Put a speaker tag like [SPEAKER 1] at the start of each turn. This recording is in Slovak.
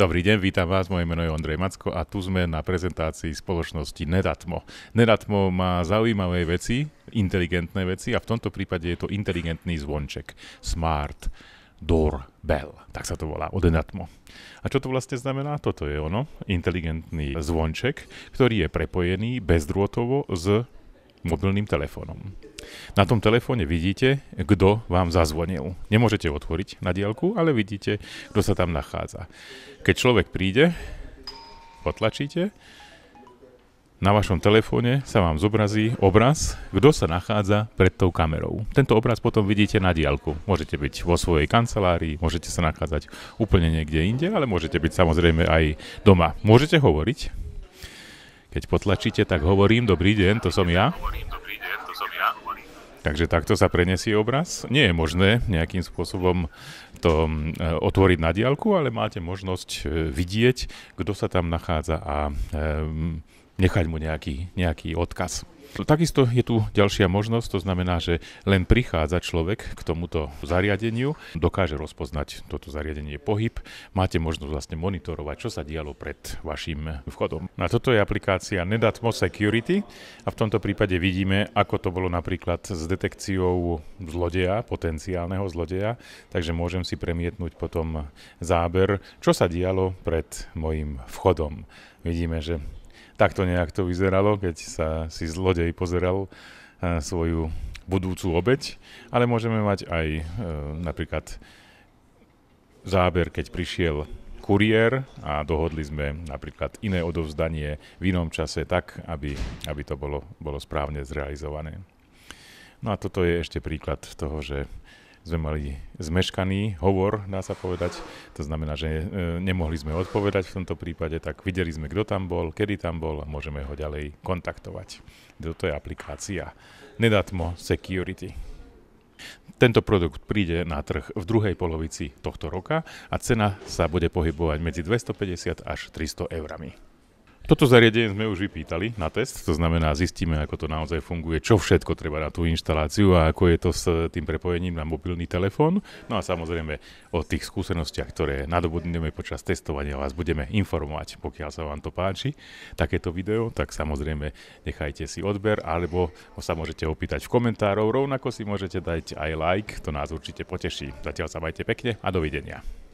[SPEAKER 1] Dobrý deň, vítam vás, moje meno je Ondrej Macko a tu sme na prezentácii spoločnosti Nedatmo. Nedatmo má zaujímavé veci, inteligentné veci a v tomto prípade je to inteligentný zvonček, smart Bell, tak sa to volá, od Nedatmo. A čo to vlastne znamená? Toto je ono, inteligentný zvonček, ktorý je prepojený bezdrôtovo s mobilným telefónom. Na tom telefóne vidíte, kto vám zazvonil. Nemôžete otvoriť na diálku, ale vidíte, kto sa tam nachádza. Keď človek príde, potlačíte, na vašom telefóne sa vám zobrazí obraz, kto sa nachádza pred tou kamerou. Tento obraz potom vidíte na diálku. Môžete byť vo svojej kancelárii, môžete sa nachádzať úplne niekde inde, ale môžete byť samozrejme aj doma. Môžete hovoriť, keď potlačíte, tak hovorím, dobrý deň, to som ja. Takže takto sa prenesie obraz. Nie je možné nejakým spôsobom to mm, e, otvoriť na diálku, ale máte možnosť e, vidieť, kto sa tam nachádza a e, nechať mu nejaký, nejaký odkaz. Takisto je tu ďalšia možnosť, to znamená, že len prichádza človek k tomuto zariadeniu, dokáže rozpoznať toto zariadenie pohyb, máte možnosť vlastne monitorovať, čo sa dialo pred vašim vchodom. A toto je aplikácia Nedatmo Security a v tomto prípade vidíme, ako to bolo napríklad s detekciou zlodeja, potenciálneho zlodeja, takže môžem si premietnúť potom záber, čo sa dialo pred mojim vchodom. Vidíme, že Takto nejak to vyzeralo, keď sa si zlodej pozeral eh, svoju budúcu obeď, ale môžeme mať aj e, napríklad záber, keď prišiel kuriér a dohodli sme napríklad iné odovzdanie v inom čase tak, aby, aby to bolo, bolo správne zrealizované. No a toto je ešte príklad toho, že sme mali zmeškaný hovor, dá sa povedať. To znamená, že e, nemohli sme odpovedať v tomto prípade, tak videli sme, kto tam bol, kedy tam bol a môžeme ho ďalej kontaktovať. Toto je aplikácia Nedatmo Security. Tento produkt príde na trh v druhej polovici tohto roka a cena sa bude pohybovať medzi 250 až 300 eurami. Toto zariadenie sme už vypýtali na test, to znamená zistíme, ako to naozaj funguje, čo všetko treba na tú inštaláciu a ako je to s tým prepojením na mobilný telefón. No a samozrejme o tých skúsenostiach, ktoré nadobudneme počas testovania, vás budeme informovať, pokiaľ sa vám to páči, takéto video, tak samozrejme nechajte si odber alebo sa môžete opýtať v komentárov, rovnako si môžete dať aj like, to nás určite poteší. Zatiaľ sa majte pekne a dovidenia.